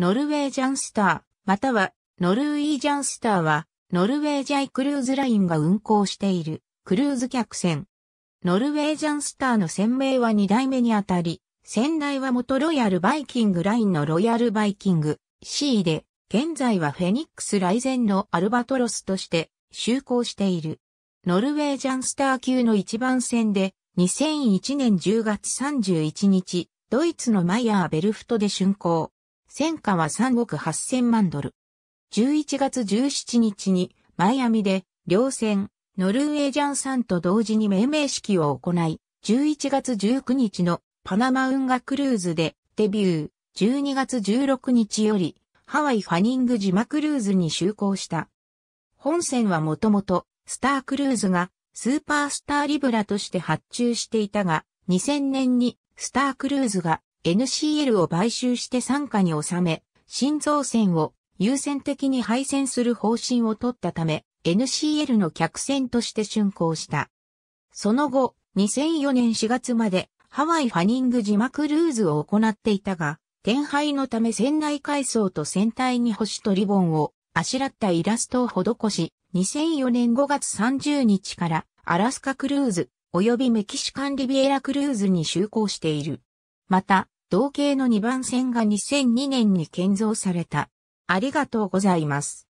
ノルウェージャンスター、またはノルウィージャンスターは、ノルウェージャイクルーズラインが運航しているクルーズ客船。ノルウェージャンスターの船名は2代目にあたり、船内は元ロイヤルバイキングラインのロイヤルバイキング C で、現在はフェニックスゼ前のアルバトロスとして就航している。ノルウェージャンスター級の一番船で、2001年10月31日、ドイツのマイヤーベルフトで竣工。戦火は3億8000万ドル。11月17日にマイアミで両戦、ノルウェージャンさんと同時に命名式を行い、11月19日のパナマ運河クルーズでデビュー、12月16日よりハワイファニング島クルーズに就航した。本船はもともとスタークルーズがスーパースターリブラとして発注していたが、2000年にスタークルーズが NCL を買収して傘下に収め、新造船を優先的に配線する方針を取ったため、NCL の客船として竣工した。その後、2004年4月までハワイファニング島クルーズを行っていたが、天廃のため船内改装と船体に星とリボンをあしらったイラストを施し、2004年5月30日からアラスカクルーズ及びメキシカンリビエラクルーズに就航している。また、同型の2番線が2002年に建造された。ありがとうございます。